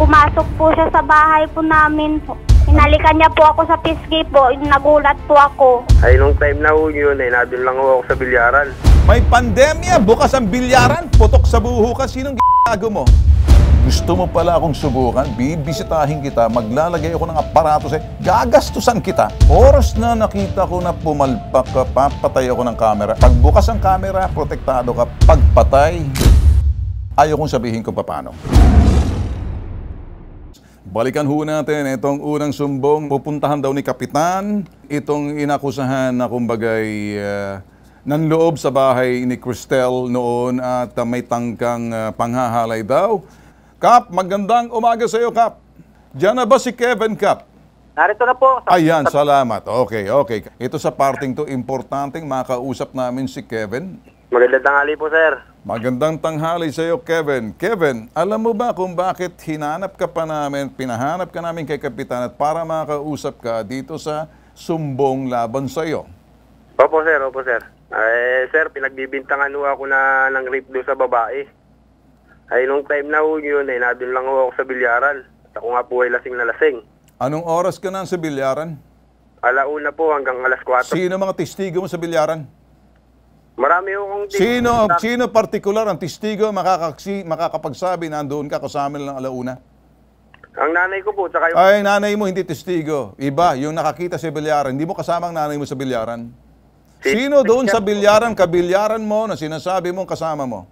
Pumasok po siya sa bahay po namin po. Hinalikan niya po ako sa pisgi po. Nagulat po ako. Ay, nung time na ho yun, eh, nandun lang ho ako sa bilyaran. May pandemya, bukas ang bilyaran, putok sa buho ka. Sinong gago mo? Gusto mo pala akong subukan, bibisitahin kita, maglalagay ako ng aparato sa'yo, gagastusan kita. Oras na nakita ko na pumalpak ka, papatay ako ng camera. Pagbukas ang camera, protektado ka. Pagpatay, ayaw kong sabihin ko pa paano. Balikan ho natin itong unang sumbong. Pupuntahan daw ni Kapitan itong inakusahan na kumbagay uh, nanloob sa bahay ni Cristel noon at uh, may tangkang uh, panghahalay daw. Kap, magandang umaga sa iyo, Kap. Diyan na ba si Kevin, Kap? Narito na po. Sa- Ayan, salamat. Okay, okay. Ito sa parting to, importanteng makausap namin si Kevin. Magandang tanghali po, sir. Magandang tanghali sa iyo, Kevin. Kevin, alam mo ba kung bakit hinanap ka pa namin, pinahanap ka namin kay Kapitan at para makausap ka dito sa sumbong laban sa iyo? Opo, sir. Opo, sir. Eh, sir, pinagbibintangan ho ako na ng rape doon sa babae. Ay, nung time na ho yun, ay eh, nandun lang ho ako sa bilyaran. At ako nga po ay lasing na lasing. Anong oras ka na sa bilyaran? Alauna po hanggang alas 4. Sino mga testigo mo sa bilyaran? Marami akong... Sino, sino particular ang testigo makakaksi, makakapagsabi na andoon ka kasama ng alauna? Ang nanay ko po, tsaka yung... Ay, nanay mo hindi testigo. Iba, yung nakakita sa bilyaran. Hindi mo kasama ang nanay mo sa bilyaran? Si sino doon sa bilyaran, kabilyaran mo na sinasabi mong kasama mo?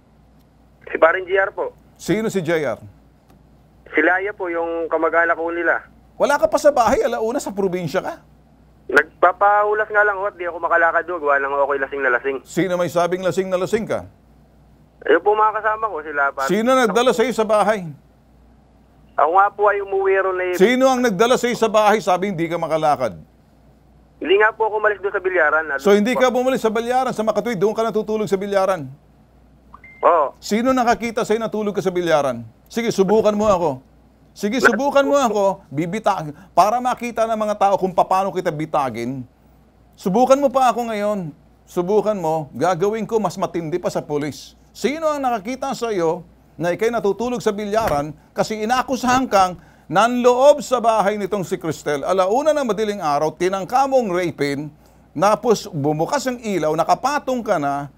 Si parin JR po. Sino si JR? Si Laya po, yung kamag-anak ko nila. Wala ka pa sa bahay, alauna sa probinsya ka. Nagpapahulas nga lang ho at di ako makalakad ho. Gawa lang ako lasing na lasing. Sino may sabing lasing na lasing ka? Ayun po mga kasama ko sila. Para Sino nagdala sa'yo sa bahay? Ako nga po ay umuwiro na na Sino ang nagdala sa'yo sa bahay sabing hindi ka makalakad? Hindi nga po ako umalis doon sa bilyaran. So hindi ka bumalik sa bilyaran. Sa makatuwid, doon ka natutulog sa bilyaran. Oo. Sino nakakita sa'yo natulog ka sa bilyaran? Sige, subukan mo ako. Sige, subukan mo ako, bibita, para makita ng mga tao kung paano kita bitagin. Subukan mo pa ako ngayon. Subukan mo, gagawin ko mas matindi pa sa pulis. Sino ang nakakita sa iyo na ikay natutulog sa bilyaran kasi inakusahan kang nanloob sa bahay nitong si Cristel. Alauna ng madiling araw, tinangka mong rapin, napos bumukas ang ilaw, nakapatong ka na,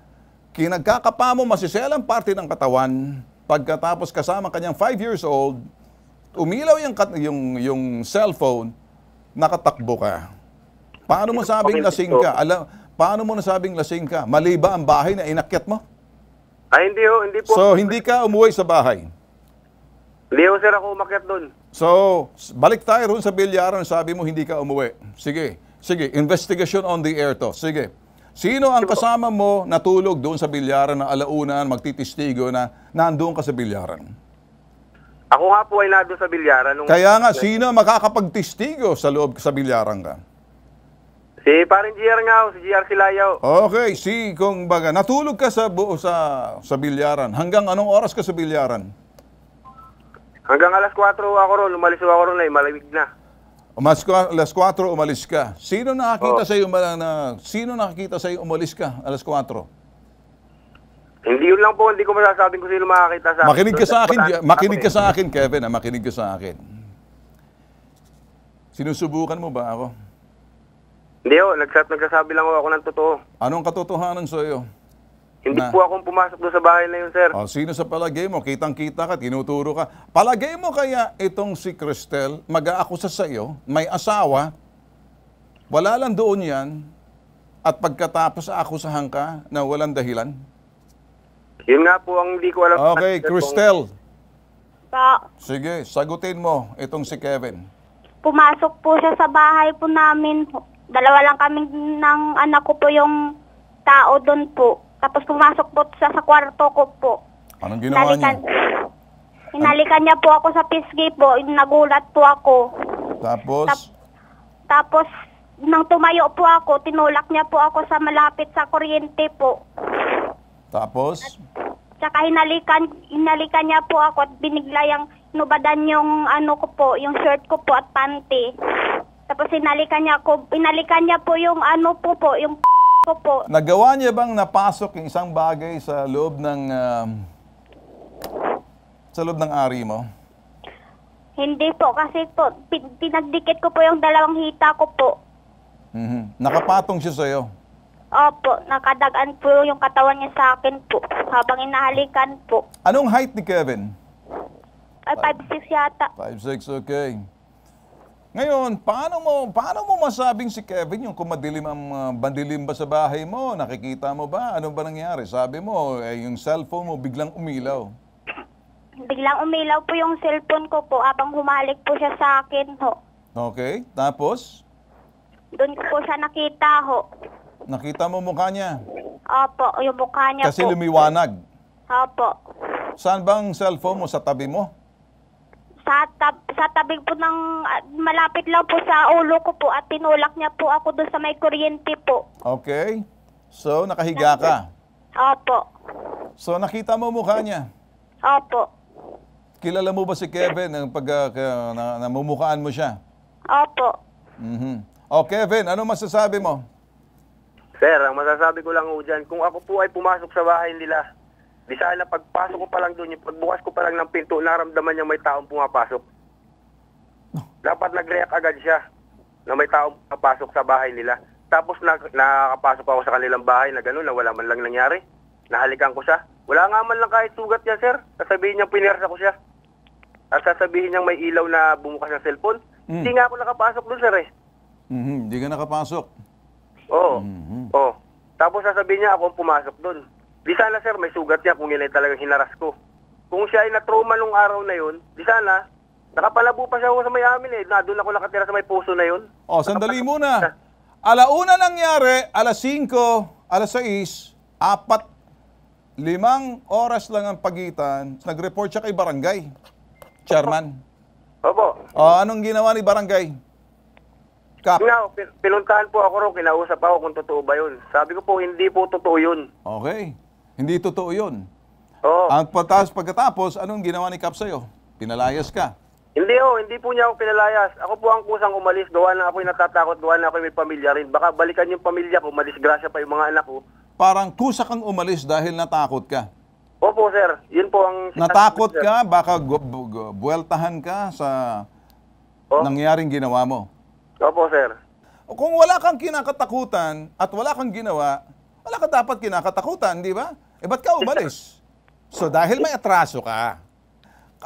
kinagkakapa mo masiselang parte ng katawan, pagkatapos kasama kanyang 5 years old, umilaw yung, yung, yung cellphone, nakatakbo ka. Paano mo sabing lasing ka? Alam, paano mo nasabing lasing ka? Mali ba ang bahay na inakyat mo? Ay, hindi ho, hindi po. So, hindi ka umuwi sa bahay? Hindi ho, sir, ako umakyat doon. So, balik tayo roon sa bilyaran, sabi mo hindi ka umuwi. Sige, sige, investigation on the air to. Sige. Sino ang kasama mo natulog doon sa bilyaran na alaunan, magtitistigo na nandoon ka sa bilyaran? Ako nga po ay nado sa bilyara. Nung Kaya nga, sino makakapagtistigo sa loob sa bilyaran ka? Si parang GR nga ako, si GR Silayaw. Okay, si kung baga, natulog ka sa buo sa, sa bilyaran. Hanggang anong oras ka sa bilyaran? Hanggang alas 4 ako ron, umalis ako ron na, eh, malamig na. Umalis ka, alas 4 umalis ka. Sino nakakita oh. sa iyo na sino nakakita sa iyo umalis ka alas 4? Hindi yun lang po, hindi ko masasabing kung sino makakita sa akin. Makinig ka sa akin, makinig ka sa akin, Kevin, ah, makinig ka sa akin. Sinusubukan mo ba ako? Hindi ho, oh, nagsat, nagsasabi lang ako ng totoo. Anong katotohanan sa iyo? Hindi na, po ako pumasok doon sa bahay na yun, sir. Oh, sino sa palagay mo? Kitang-kita ka, tinuturo ka. Palagay mo kaya itong si Cristel, mag-aakusa sa iyo, may asawa, wala lang doon yan, at pagkatapos akusahan ka na walang dahilan? Yun nga po ang hindi ko alam. Okay, Cristel. Pa, Sige, sagutin mo itong si Kevin. pumasok po siya sa bahay po namin. Dalawa lang kami ng anak ko po yung tao doon po. Tapos pumasok po siya sa kwarto ko po. Anong ginawa niya? Hinalikan, hinalikan niya po ako sa pisngi po. Nagulat po ako. Tapos, Tapos, nang tumayo po ako, tinulak niya po ako sa malapit sa kuryente po. Tapos? At, tsaka hinalikan, hinalikan niya po ako at binigla yung nubadan yung ano ko po, yung shirt ko po at panty. Tapos hinalikan niya ako, hinalikan niya po yung ano po po, yung ko po. Nagawa niya bang napasok yung isang bagay sa loob ng uh, sa loob ng ari mo? Hindi po kasi po pinagdikit ko po yung dalawang hita ko po. Mm-hmm. Nakapatong siya sa'yo? Opo, nakadagaan po yung katawan niya sa akin po. Habang inahalikan po. Anong height ni Kevin? 5'6 yata. 5'6, okay. Ngayon, paano mo paano mo masabing si Kevin yung kumadilim ang uh, ah, bandilim ba sa bahay mo? Nakikita mo ba? Ano ba nangyari? Sabi mo, eh, yung cellphone mo biglang umilaw. Biglang umilaw po yung cellphone ko po habang humalik po siya sa akin ho. Okay, tapos? Doon ko po siya nakita ho. Nakita mo mukha niya? Opo, yung mukha niya Kasi po. lumiwanag. Opo. Saan bang cellphone mo? Sa tabi mo? Sa, tab sa tabi po ng, ah, malapit lang po sa ulo ko po at tinulak niya po ako doon sa may kuryente po. Okay. So, nakahiga ka? Opo. So, nakita mo mukha niya? Opo. Kilala mo ba si Kevin ng pag uh, na, namumukaan mo siya? Opo. Mm -hmm. O, oh, Kevin, ano masasabi mo? Sir, ang masasabi ko lang ho dyan, kung ako po ay pumasok sa bahay nila, di sana pagpasok ko pa lang doon, yung pagbukas ko pa lang ng pinto, naramdaman niya may taong pumapasok. Dapat nag-react agad siya na may taong pumapasok sa bahay nila. Tapos na, nakakapasok ako sa kanilang bahay na gano'n, na wala man lang nangyari. Nahalikan ko siya. Wala nga man lang kahit sugat niya, sir. Sasabihin niya pinersa ko siya. At sasabihin niya may ilaw na bumukas ng cellphone. Mm. Hindi nga ako nakapasok doon, sir eh. Mm-hmm. Hindi ka nakapasok. Oo. Mm. Oh. Tapos sasabihin niya ako pumasok doon. Di sana sir, may sugat niya kung yun ay talagang hinaras ko. Kung siya ay natrauma nung araw na yun, di sana, nakapalabo pa siya ako sa may amin eh. Na, doon ako nakatira sa may puso na yun. Oh, sandali muna. siya. Alauna nangyari, alas 5, alas 6, apat, limang oras lang ang pagitan. Nag-report siya kay barangay. Chairman. Opo. Oh, anong ginawa ni barangay? Kap. No, pinuntahan po ako ron, kinausap ako kung totoo ba yun. Sabi ko po, hindi po totoo yun. Okay. Hindi totoo yun. Oo. Ang patas pagkatapos, anong ginawa ni Kap sa'yo? Pinalayas ka. Hindi oh, hindi po niya ako pinalayas. Ako po ang kusang umalis. Doon na ako'y natatakot. Doon na ako'y may pamilya rin. Baka balikan yung pamilya ko. Madisgrasya pa yung mga anak ko. Parang kusa kang umalis dahil natakot ka. Opo, sir. Yun po ang... Natakot ka? Baka gu- gu- buweltahan ka sa Oh. nangyaring ginawa mo. Opo, sir. Kung wala kang kinakatakutan at wala kang ginawa, wala ka dapat kinakatakutan, di ba? Eh, ba't ka umalis? So, dahil may atraso ka,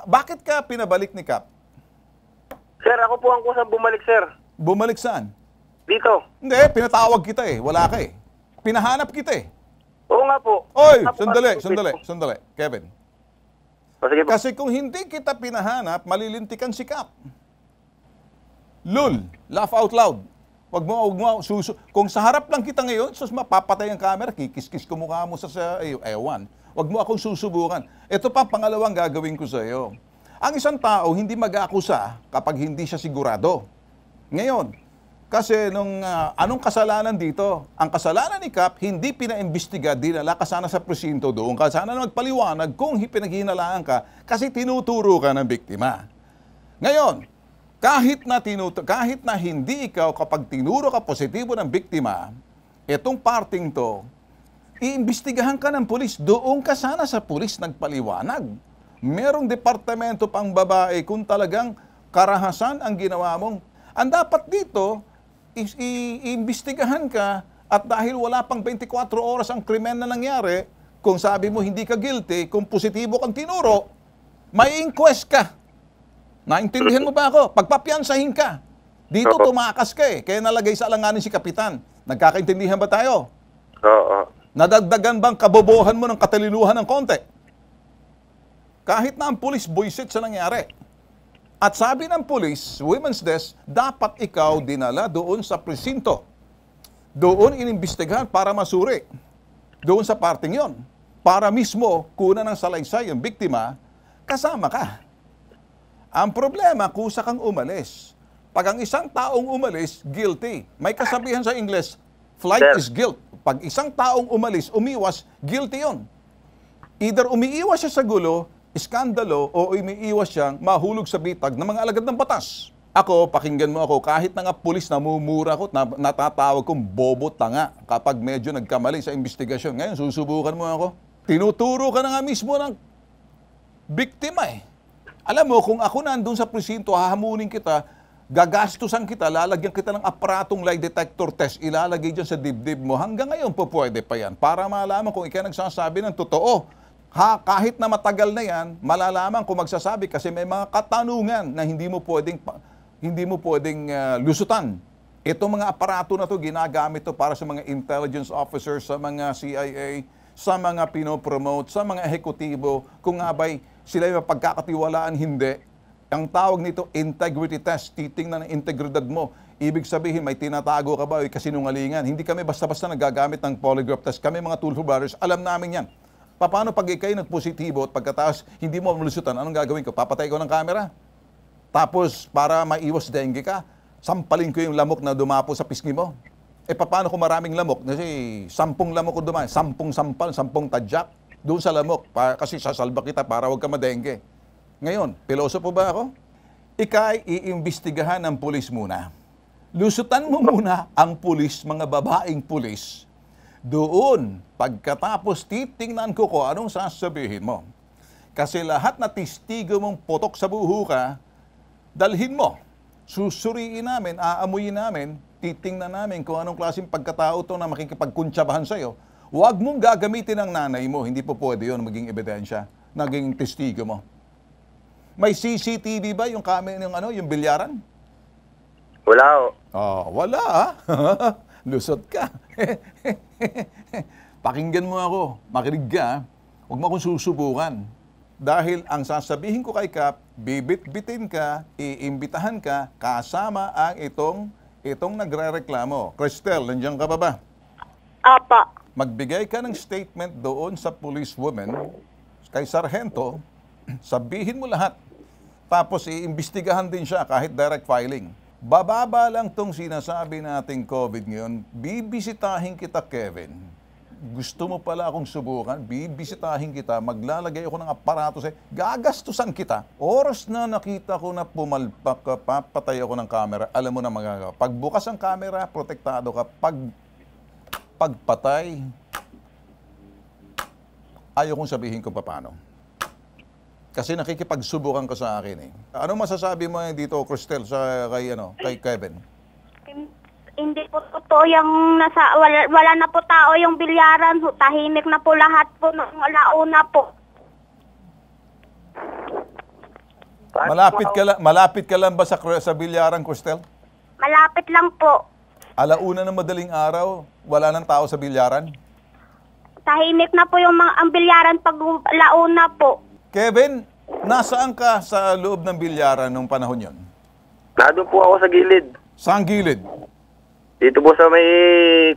bakit ka pinabalik ni Cap? Sir, ako po ang kusang bumalik, sir. Bumalik saan? Dito. Hindi, pinatawag kita eh. Wala ka eh. Pinahanap kita eh. Oo nga po. Oy, sandali, sandali, sandali. Kevin. Kasi kung hindi kita pinahanap, malilintikan si Cap. Lul, laugh out loud. Wag mo, mo, susu. Kung sa harap lang kita ngayon, sus, mapapatay ang camera, kikis-kis ko mukha mo sa, sa iyo. Ewan. Wag mo akong susubukan. Ito pa, pangalawang gagawin ko sa iyo. Ang isang tao, hindi mag-aakusa kapag hindi siya sigurado. Ngayon, kasi nung uh, anong kasalanan dito? Ang kasalanan ni Cap, hindi pinaimbestiga, dinala ka sana sa presinto doon. Ka sana magpaliwanag kung pinaghinalaan ka kasi tinuturo ka ng biktima. Ngayon, kahit na, tinuto, kahit na hindi ikaw, kapag tinuro ka positibo ng biktima, itong parting to, iimbestigahan ka ng pulis. Doon ka sana sa pulis nagpaliwanag. Merong departamento pang babae kung talagang karahasan ang ginawa mong. Ang dapat dito, iimbestigahan ka at dahil wala pang 24 oras ang krimen na nangyari, kung sabi mo hindi ka guilty, kung positibo kang tinuro, may inquest ka. Naintindihan mo ba ako? Pagpapiansahin ka. Dito Oo. tumakas ka eh. Kaya nalagay sa alanganin si Kapitan. Nagkakaintindihan ba tayo? Oo. Nadagdagan bang kabobohan mo ng katalinuhan ng konte? Kahit na ang pulis buisit sa nangyari. At sabi ng pulis, Women's Desk, dapat ikaw dinala doon sa presinto. Doon inimbestigahan para masuri. Doon sa parting yon. Para mismo kunan ng salaysay yung biktima, kasama ka. Ang problema, kusa kang umalis. Pag ang isang taong umalis, guilty. May kasabihan sa English, flight Sir. is guilt. Pag isang taong umalis, umiwas, guilty yon. Either umiiwas siya sa gulo, iskandalo, o umiiwas siyang mahulog sa bitag ng mga alagad ng batas. Ako, pakinggan mo ako, kahit na nga pulis namumura ko, na, natatawag kong bobo tanga kapag medyo nagkamali sa investigasyon. Ngayon, susubukan mo ako. Tinuturo ka na nga mismo ng biktima eh. Alam mo, kung ako nandun sa presinto, hahamunin kita, gagastusan kita, lalagyan kita ng aparatong lie detector test, ilalagay dyan sa dibdib mo. Hanggang ngayon po pwede pa yan para malaman kung ikaw nagsasabi ng totoo. Ha, kahit na matagal na yan, malalaman kung magsasabi kasi may mga katanungan na hindi mo pwedeng hindi mo pwedeng uh, lusutan. Itong mga aparato na to ginagamit to para sa mga intelligence officers, sa mga CIA, sa mga pinopromote, sa mga ehekutibo, kung nga ba'y sila yung pagkakatiwalaan, hindi. Ang tawag nito, integrity test. Titingnan ang integridad mo. Ibig sabihin, may tinatago ka ba o kasinungalingan. Hindi kami basta-basta nagagamit ng polygraph test. Kami mga Tulfo Brothers, alam namin yan. Paano pag ikay nagpositibo at pagkataas, hindi mo malusutan, anong gagawin ko? Papatay ko ng camera? Tapos, para maiwas dengue ka, sampalin ko yung lamok na dumapo sa pisngi mo. E paano kung maraming lamok? Kasi sampung lamok ko dumaan, sampung sampal, sampung tadyak, doon sa lamok para, kasi sasalba kita para wag ka madengke. Ngayon, piloso po ba ako? Ika'y iimbestigahan ng pulis muna. Lusutan mo muna ang pulis, mga babaeng pulis. Doon, pagkatapos titingnan ko ko anong sasabihin mo. Kasi lahat na testigo mong potok sa buho ka, dalhin mo. Susuriin namin, aamuyin namin, titingnan namin kung anong klaseng pagkatao to na makikipagkuntsabahan sa'yo Huwag mong gagamitin ang nanay mo. Hindi po pwede yun maging ebidensya. Naging testigo mo. May CCTV ba yung kami yung ano, yung bilyaran? Wala o. Oh, ah, wala ha? Lusot ka. Pakinggan mo ako. Makinig ka. Huwag mo akong susubukan. Dahil ang sasabihin ko kay Kap, bibit-bitin ka, iimbitahan ka, kasama ang itong itong nagrereklamo. Cristel, nandiyan ka pa ba? Apa magbigay ka ng statement doon sa police woman kay sargento, sabihin mo lahat. Tapos iimbestigahan din siya kahit direct filing. Bababa lang tong sinasabi nating COVID ngayon. Bibisitahin kita, Kevin. Gusto mo pala akong subukan? Bibisitahin kita. Maglalagay ako ng aparato sa Gagastusan kita. Oras na nakita ko na pumalpak ka, papatay ako ng camera. Alam mo na magagawa. Pagbukas ang camera, protektado ka. Pag pagpatay, ayaw kong sabihin kung paano. Kasi nakikipagsubukan ka sa akin eh. Ano masasabi mo eh, dito, Cristel, sa kay, ano, kay Kevin? Hindi po totoo yung nasa, wala, wala na po tao yung bilyaran. Tahimik na po lahat po nung launa po. Malapit ka, lang, malapit ka lang ba sa, sa bilyaran, Cristel? Malapit lang po. Alauna ng madaling araw, wala ng tao sa bilyaran? Tahimik na po yung mga ang bilyaran pag launa po. Kevin, nasaan ka sa loob ng bilyaran nung panahon yon? Nandun po ako sa gilid. Saan gilid? Dito po sa may...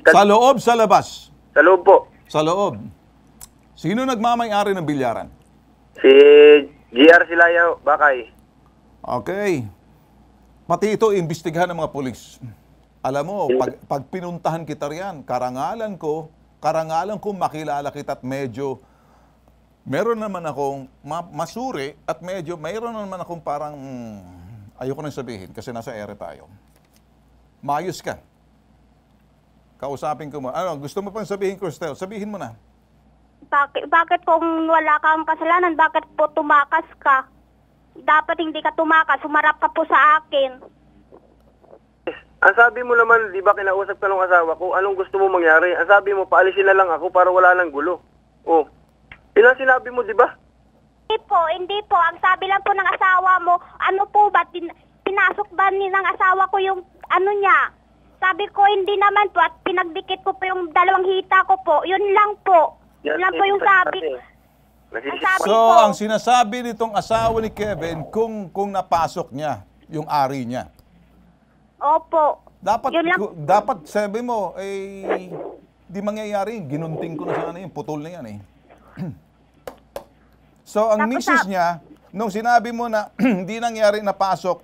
Sa loob, sa labas? Sa loob po. Sa loob. Sino nagmamayari ng bilyaran? Si GR Silayo Bakay. Okay. Pati ito, imbestigahan ng mga polis. Alam mo, pag, pag pinuntahan kita riyan, karangalan ko, karangalan ko makilala kita at medyo meron naman akong ma- masuri at medyo mayroon naman akong parang mm, ayoko nang sabihin kasi nasa ere tayo. Mayos ka. Kausapin ko mo. Ano, gusto mo pang sabihin, Cristel? Sabihin mo na. Bakit, bakit kung wala kang kasalanan, bakit po tumakas ka? Dapat hindi ka tumakas, sumarap ka po sa akin. Ang sabi mo naman, di ba kinausap ka ng asawa ko, anong gusto mo mangyari? Ang sabi mo, paalisin na lang ako para wala ng gulo. O, yun ang sinabi mo, di ba? Hindi po, hindi po. Ang sabi lang po ng asawa mo, ano po ba, tin- pinasok ba ni ng asawa ko yung ano niya? Sabi ko, hindi naman po at pinagdikit ko po yung dalawang hita ko po. Yun lang po. Yun lang po yung sabi. Eh. Ang So, ang sinasabi nitong asawa ni Kevin, kung, kung napasok niya, yung ari niya. Opo. Dapat, dapat sabi mo, eh, di mangyayari. Ginunting ko na sa ano yun. Putol na yan eh. so, ang Tapos misis niya, nung sinabi mo na hindi nangyari na pasok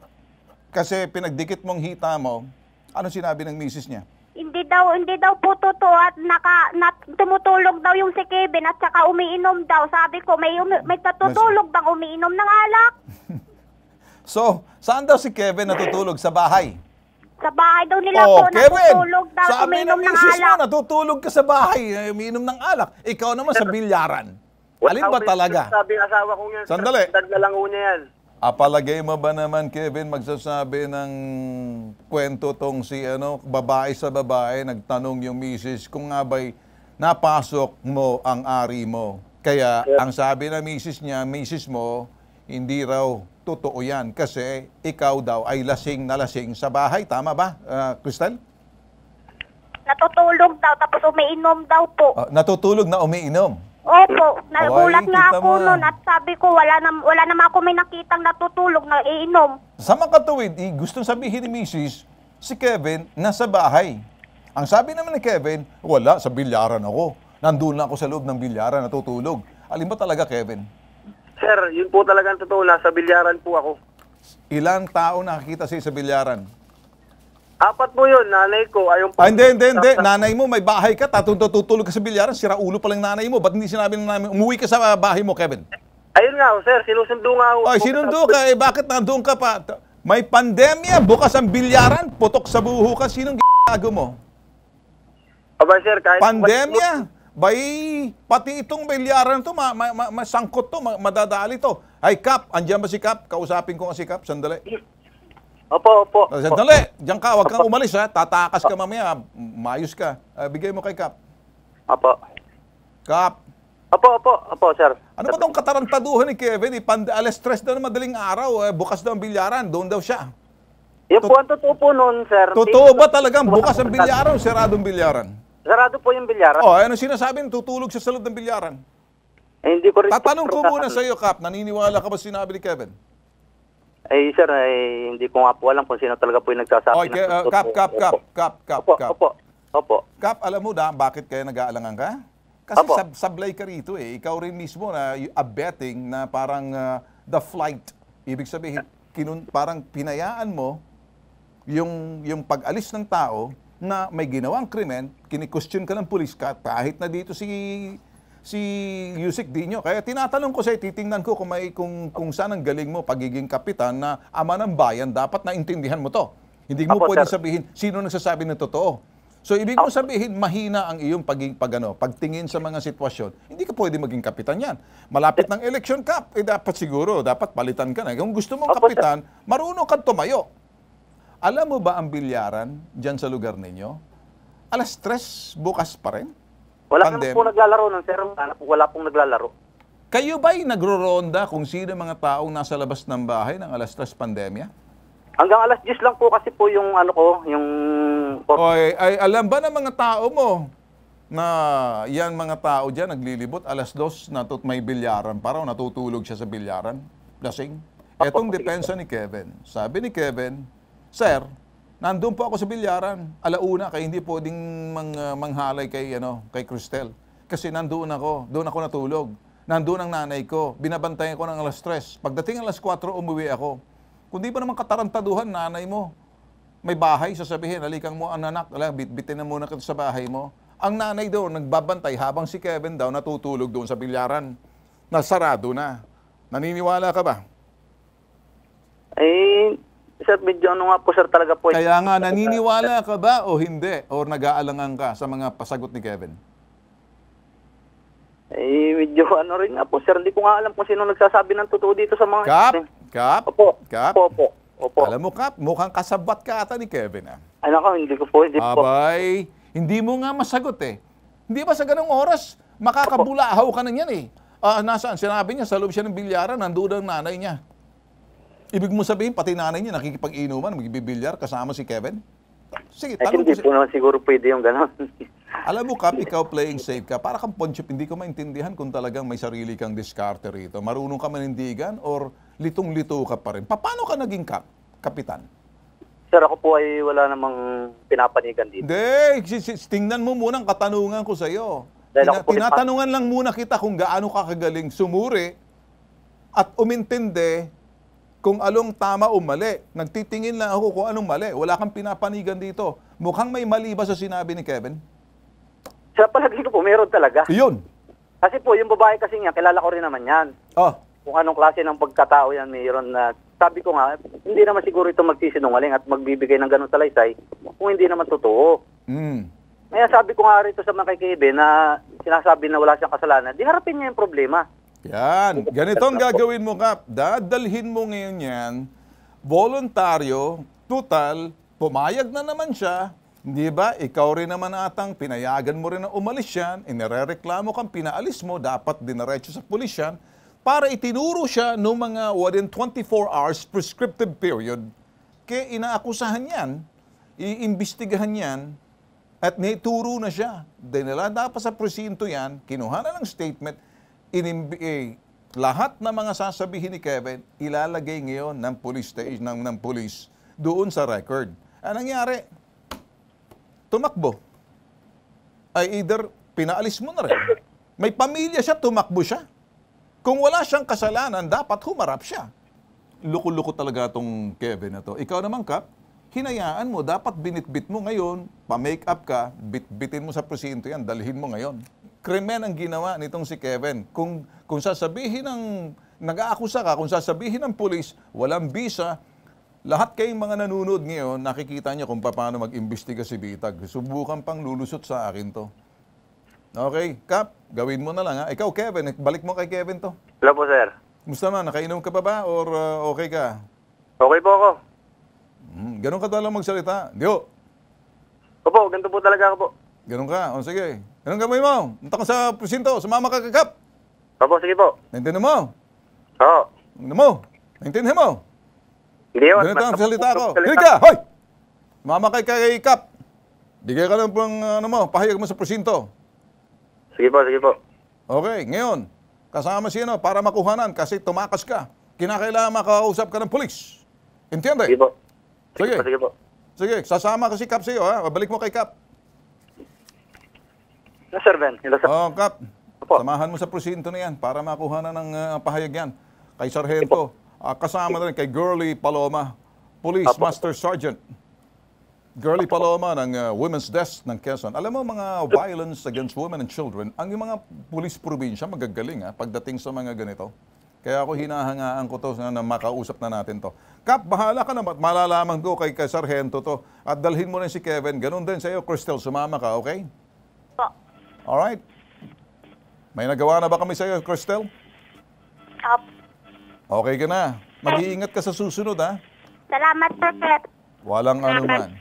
kasi pinagdikit mong hita mo, ano sinabi ng misis niya? Hindi daw, hindi daw po totoo at naka, nat, tumutulog daw yung si Kevin at saka umiinom daw. Sabi ko, may, umi, may tatutulog bang umiinom ng alak? So, saan daw si Kevin natutulog? Sa bahay? Sa bahay daw nila oh, po, Kevin, natutulog daw, sabi uminom ng, ng misis alak. Mo, natutulog ka sa bahay, eh, uminom ng alak. Ikaw naman sa bilyaran. Alin ba talaga? Sabi asawa ko yan. Sandali. Dagla lang niya yan. Apalagay mo ba naman, Kevin, magsasabi ng kwento tong si ano, babae sa babae, nagtanong yung misis kung nga ba'y napasok mo ang ari mo. Kaya yeah. ang sabi ng misis niya, misis mo, hindi raw totoo yan kasi ikaw daw ay lasing na lasing sa bahay. Tama ba, uh, Crystal? Natutulog daw tapos umiinom daw po. Uh, natutulog na umiinom? Opo, nagulat nga ako mo. noon at sabi ko wala na wala na ako may nakitang natutulog na iinom. Sa makatuwid, eh, gusto sabihin ni Mrs. si Kevin nasa bahay. Ang sabi naman ni Kevin, wala, sa bilyaran ako. Nandun na ako sa loob ng bilyaran, natutulog. Alin ba talaga, Kevin? Sir, yun po talaga ang totoo. Nasa bilyaran po ako. Ilang tao nakakita sa'yo sa bilyaran? Apat po yun, nanay ko. Ayun po. Ah, hindi, hindi, hindi. Nanay mo, may bahay ka, tatutulog ka sa bilyaran, sira ulo pa lang nanay mo. Ba't hindi sinabi ng nanay mo, umuwi ka sa bahay mo, Kevin? Ayun nga, sir, sinusundo nga ako. Ay, sinundo ka, eh, bakit nandoon ka pa? May pandemya, bukas ang bilyaran, putok sa buho ka, sinong gago mo? Aba, sir, kahit... Pandemya? Bay, pati itong bilyaran to, ma, ma, ma, masangkot to, ma, madadali to. Ay, Kap, andiyan ba si Kap? Kausapin ko nga si Kap, sandali. Opo, opo. Oh, sandali, diyan ka, huwag kang umalis ha. Tatakas ka mamaya, mayos ka. Uh, bigay mo kay Kap. Opo. Kap. Opo, opo, opo, sir. Ano ba tong katarantaduhan ni Kevin? Ipand eh? alas stress daw na madaling araw, eh, bukas daw ang bilyaran, doon daw siya. Yung po ang totoo po noon, sir. Totoo ba talagang bukas ang bilyaran, saradong bilyaran? Sarado po yung bilyaran. Oh, ano sinasabi niyo? Tutulog siya sa loob ng bilyaran. Eh, hindi ko rin Tatanong ko muna sa iyo, Cap. naniniwala ka ba sinabi ni Kevin? Eh, sir, eh, hindi ko nga po alam kung sino talaga po yung nagsasabi. Okay, ng uh, totoo. Cap, Cap, Cap, Opo. Cap, Kap, Opo, opo, opo. Kap, alam mo na bakit kaya nag-aalangan ka? Kasi Opo. sab- sablay ka rito eh. Ikaw rin mismo na abetting na parang ah, the flight. Ibig sabihin, kinun- parang pinayaan mo yung, yung pag-alis ng tao na may ginawang krimen, kini-question ka ng pulis kahit na dito si si Yusik Dino. Kaya tinatanong ko sa'yo, titingnan ko kung, may, kung, kung saan ang galing mo pagiging kapitan na ama ng bayan, dapat naintindihan mo to. Hindi mo Apo, pwedeng sir. sabihin sino nagsasabi ng totoo. So ibig Apo. mo sabihin mahina ang iyong paging pag, ano, pagtingin sa mga sitwasyon. Hindi ka pwede maging kapitan yan. Malapit ng election cup, eh dapat siguro, dapat palitan ka na. Kung gusto mong Apo, kapitan, sir. marunong kang tumayo. Alam mo ba ang bilyaran dyan sa lugar ninyo? Alas tres, bukas pa rin? Wala Pandem- na po naglalaro ng sir. Wala pong naglalaro. Kayo ba'y nagro-ronda kung sino mga taong nasa labas ng bahay ng alas tres pandemya? Hanggang alas 10 lang po kasi po yung ano ko, yung... Oy, ay, alam ba ng mga tao mo na yan mga tao dyan naglilibot alas dos natut may bilyaran para natutulog siya sa bilyaran lasing Etong depensa ni Kevin. Sabi ni Kevin, Sir, nandun po ako sa bilyaran. Alauna, kaya hindi pwedeng mang, uh, manghalay kay, ano, kay Cristel. Kasi nandoon ako. Doon ako natulog. Nandoon ang nanay ko. Binabantayan ko ng alas stress. Pagdating alas 4, umuwi ako. Kundi di ba naman katarantaduhan, nanay mo, may bahay, sasabihin, alikang mo, ang anak, ala, bitbitin na muna kita sa bahay mo. Ang nanay daw, nagbabantay habang si Kevin daw natutulog doon sa bilyaran. Nasarado na. Naniniwala ka ba? Eh, Sir, medyo ano nga po sir talaga po. Kaya nga, naniniwala ka ba o hindi? O nag-aalangan ka sa mga pasagot ni Kevin? Eh, medyo ano rin nga po sir. Hindi ko nga alam kung sino nagsasabi ng totoo dito sa mga... Kap? Kap? Opo. Kap? Opo, opo. opo. Alam mo, Kap, mukhang kasabat ka ata ni Kevin. Ah. Ano ko, hindi ko po. Hindi Abay, po. hindi mo nga masagot eh. Hindi ba sa ganung oras, makakabulahaw ka na yan eh. Uh, nasaan? Sinabi niya, sa loob siya ng bilyara, nandoon ang nanay niya. Ibig mo sabihin, pati nanay niya nakikipag-inuman, magbibilyar kasama si Kevin? Sige, Ay, hindi po naman siguro pwede yung gano'n. Alam mo, Kap, ikaw playing safe ka. Para kang ponchip, hindi ko maintindihan kung talagang may sarili kang diskarte rito. Marunong ka manindigan or litong-lito ka pa rin. Paano ka naging kap, kapitan? Sir, ako po ay wala namang pinapanigan dito. Hindi, tingnan mo muna ang katanungan ko sa iyo. Tina, tinatanungan lang muna kita kung gaano ka kagaling sumuri at umintindi kung anong tama o mali. Nagtitingin lang ako kung anong mali. Wala kang pinapanigan dito. Mukhang may mali ba sa sinabi ni Kevin? Sa palagi ko po, meron talaga. Yun. Kasi po, yung babae kasi niya, kilala ko rin naman yan. Oh. Kung anong klase ng pagkatao yan, mayroon na... Sabi ko nga, hindi naman siguro ito magsisinungaling at magbibigay ng ganong talaysay kung hindi naman totoo. Mm. Kaya sabi ko nga rito sa mga kay Kevin na sinasabi na wala siyang kasalanan, di harapin niya yung problema. Yan. Ganito ang gagawin mo, Kap. Dadalhin mo ngayon yan. Voluntaryo, total, pumayag na naman siya. Hindi ba? Ikaw rin naman atang pinayagan mo rin na umalis yan. Inirereklamo kang pinaalis mo. Dapat dinaretso sa pulis yan para itinuro siya no mga within 24 hours prescriptive period. Kaya inaakusahan yan, iimbestigahan yan, at naituro na siya. Dinala dapat sa presinto yan, kinuha na ng statement, in-MBA, eh, lahat ng mga sasabihin ni Kevin, ilalagay ngayon ng police stage ng, ng police doon sa record. Ang nangyari, tumakbo. Ay either pinaalis mo na rin. May pamilya siya, tumakbo siya. Kung wala siyang kasalanan, dapat humarap siya. Luko-luko talaga itong Kevin na to. Ikaw naman, Kap, hinayaan mo, dapat binitbit mo ngayon, pa-make up ka, bitbitin mo sa presinto yan, dalhin mo ngayon krimen ang ginawa nitong si Kevin. Kung, kung sasabihin ng nag-aakusa ka, kung sasabihin ng pulis, walang visa, lahat kayong mga nanonood ngayon, nakikita niyo kung paano mag-imbestiga si Bitag. Subukan pang lulusot sa akin to. Okay, Kap, gawin mo na lang ha. Ikaw, Kevin, balik mo kay Kevin to. Hello po, sir. Musta man, nakainom ka pa ba or uh, okay ka? Okay po ako. Hmm, ganun ka talagang magsalita. Diyo. Opo, ganito po talaga ako po. Ganun ka. O sige. Ganun kamay mo. Punta ka sa presinto. Sumama ka kagap. Opo, sige po. Naintindihan mo? Oo. Naintindihan mo? Naintindihan mo? Hindi yun. Ganito ang salita ko. Hindi ka! Hoy! Sumama ka kay Kap. Bigay ka lang pang ano mo, pahayag mo sa presinto. Sige po, sige po. Okay, ngayon, kasama si ano para makuhanan kasi tumakas ka. Kinakailangan makausap ka ng pulis. Entiende? Sige po. Sige, sige po. Sige, sasama kasi Kap sa iyo ha. Balik mo kay Kap. Yes, sir Ben. Hello, sir. Oh, Kap. Opo. Samahan mo sa presinto na yan para makuha na ng uh, pahayag yan. Kay Sargento. Uh, ah, kasama na rin kay Girly Paloma, Police Opo. Master Sergeant. Girly Paloma ng uh, Women's Desk ng Quezon. Alam mo mga violence against women and children, ang yung mga pulis probinsya magagaling ha, pagdating sa mga ganito. Kaya ako hinahangaan ko to na, na makausap na natin to. Kap, bahala ka na. Malalaman ko kay, kay Sargento to. At dalhin mo na si Kevin. Ganun din sa iyo, Crystal. Sumama ka, okay? All right. May nagawa na ba kami sa iyo, Cristel? Up. Okay ka na. Mag-iingat ka sa susunod, ha? Salamat po, sir. Walang anuman.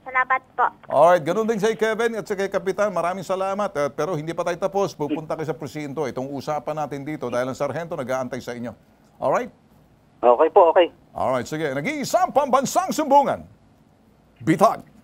Salamat po. All right, ganun din sa Kevin at sa kay Kapitan. Maraming salamat. Eh, pero hindi pa tayo tapos. Pupunta kayo sa presinto. Itong usapan natin dito dahil ang sarhento nag-aantay sa inyo. All right? Okay po, okay. All right, sige. Nag-iisang pambansang sumbungan. Bitag.